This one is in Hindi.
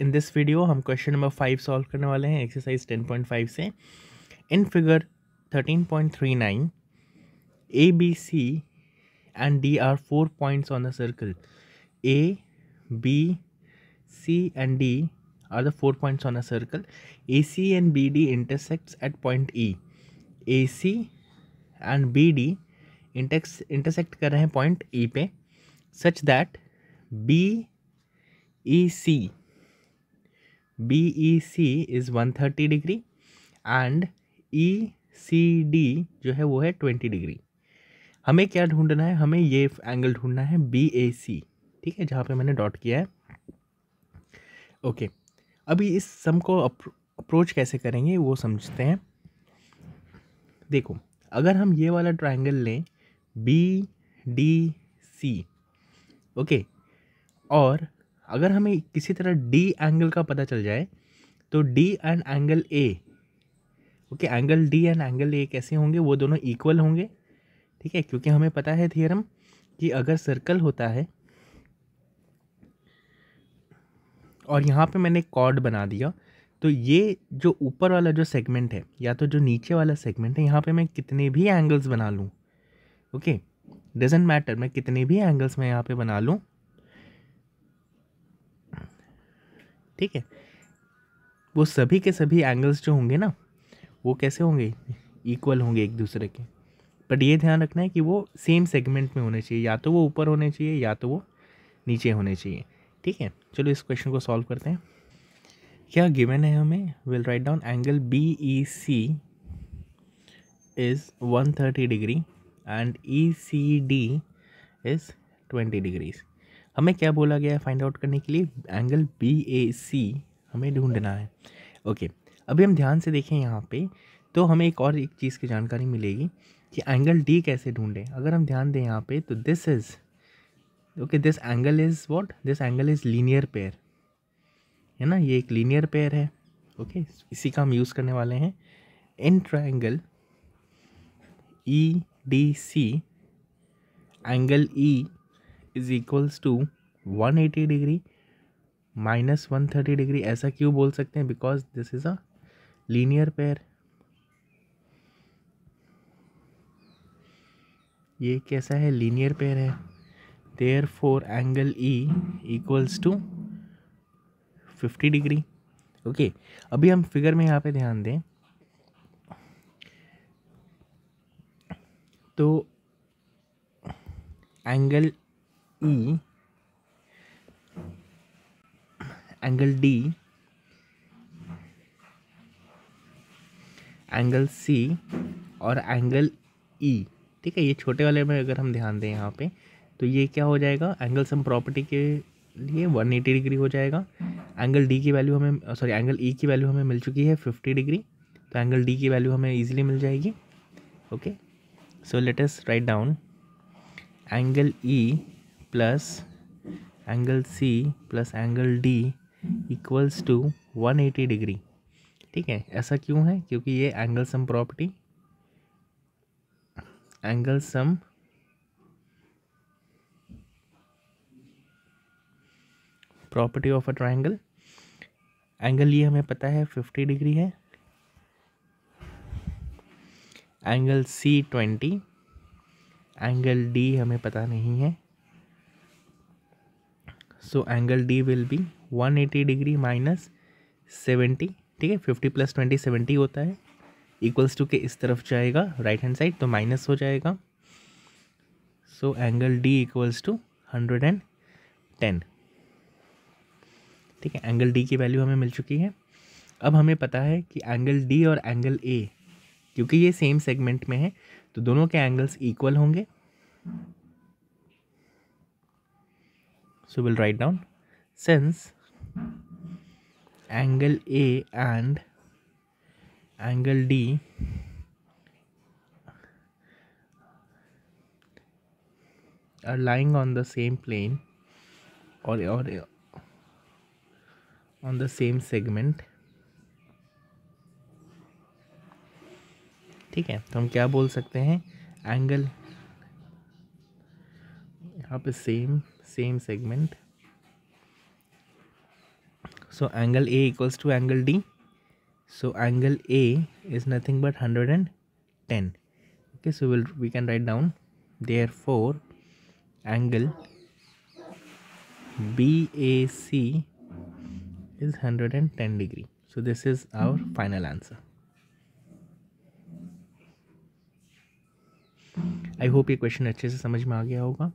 इन दिस वीडियो हम क्वेश्चन नंबर फाइव सॉल्व करने वाले हैं एक्सरसाइज टेन पॉइंट फाइव से in figure thirteen point three nine A B C and D are four points on the circle A B C and D are the four points on the circle A C and B D intersects at point E A C and B D इंटेक्स इंटरसेक्ट कर रहे हैं पॉइंट ई e पे such that B E C B E C is one thirty degree and E C D जो है वो है ट्वेंटी डिग्री हमें क्या ढूंढना है हमें ये एंगल ढूंढना है बी ए सी ठीक है जहाँ पे मैंने डॉट किया है ओके okay. अभी इस सम को अप्रोच कैसे करेंगे वो समझते हैं देखो अगर हम ये वाला ट्राइंगल लें बी डी सी ओके और अगर हमें किसी तरह डी एंगल का पता चल जाए तो D and angle A okay angle D and angle A कैसे होंगे वो दोनों इक्वल होंगे ठीक है क्योंकि हमें पता है थियरम कि अगर सर्कल होता है और यहाँ पे मैंने कॉर्ड बना दिया तो ये जो ऊपर वाला जो सेगमेंट है या तो जो नीचे वाला सेगमेंट है यहाँ पे मैं कितने भी एंगल्स बना लूँ ओके डजेंट मैटर मैं कितने भी एंगल्स मैं यहाँ पे बना लूँ ठीक है वो सभी के सभी एंगल्स जो होंगे ना वो कैसे होंगे इक्वल होंगे एक दूसरे के बट ये ध्यान रखना है कि वो सेम सेगमेंट में होने चाहिए या तो वो ऊपर होने चाहिए या तो वो नीचे होने चाहिए ठीक है चलो इस क्वेश्चन को सॉल्व करते हैं क्या गिवन है हमें will write down angle B E C is one thirty degree and E C D is twenty degrees हमें क्या बोला गया है फाइंड आउट करने के लिए एंगल बी ए सी हमें ढूंढना है ओके अभी हम ध्यान से देखें यहाँ पे तो हमें एक और एक चीज़ की जानकारी मिलेगी कि एंगल डी कैसे ढूंढें अगर हम ध्यान दें यहाँ पे तो this is okay this angle is what this angle is linear pair है ना ये एक लीनियर पेयर है ओके okay? इसी का हम यूज़ करने वाले हैं in triangle E D C angle E is equals to one eighty degree minus one thirty degree ऐसा क्यों बोल सकते हैं because this is a linear pair ये कैसा है लीनियर पेयर है therefore angle E equals to fifty degree okay अभी हम फिगर में यहाँ पे ध्यान दें तो angle E, angle D, angle C और एंगल ई e, ठीक है ये छोटे वाले में अगर हम ध्यान दें यहाँ पे तो ये क्या हो जाएगा एंगल सम प्रॉपर्टी के लिए 180 डिग्री हो जाएगा एंगल डी की वैल्यू हमें सॉरी एंगल ई की वैल्यू हमें मिल चुकी है 50 डिग्री तो एंगल डी की वैल्यू हमें इजीली मिल जाएगी okay so let us write down angle E plus angle C plus angle D equals to 180 degree ठीक है ऐसा क्यों है क्योंकि ये angle sum property angle sum property of a triangle angle ये हमें पता है फिफ्टी डिग्री है angle C twenty angle D हमें पता नहीं है so angle D will be 180 degree minus seventy ठीक है फिफ्टी प्लस ट्वेंटी सेवेंटी होता है इक्वल्स टू के इस तरफ जाएगा राइट हैंड साइड तो माइनस हो जाएगा so angle D equals to hundred and ten ठीक है एंगल डी की वैल्यू हमें मिल चुकी है अब हमें पता है कि एंगल डी और एंगल ए क्योंकि ये सेम सेगमेंट में है तो दोनों के एंगल्स इक्वल होंगे so we'll write down since angle A and angle D are lying on the same plane or, or on the same segment ठीक है तो हम क्या बोल सकते हैं एंगल यहाँ पे same same segment so angle A equals to angle D so angle A is nothing but hundred and ten okay so will we can write down therefore angle B A C is hundred and ten degree so this is our final answer I hope ये क्वेश्चन अच्छे से समझ में आ गया होगा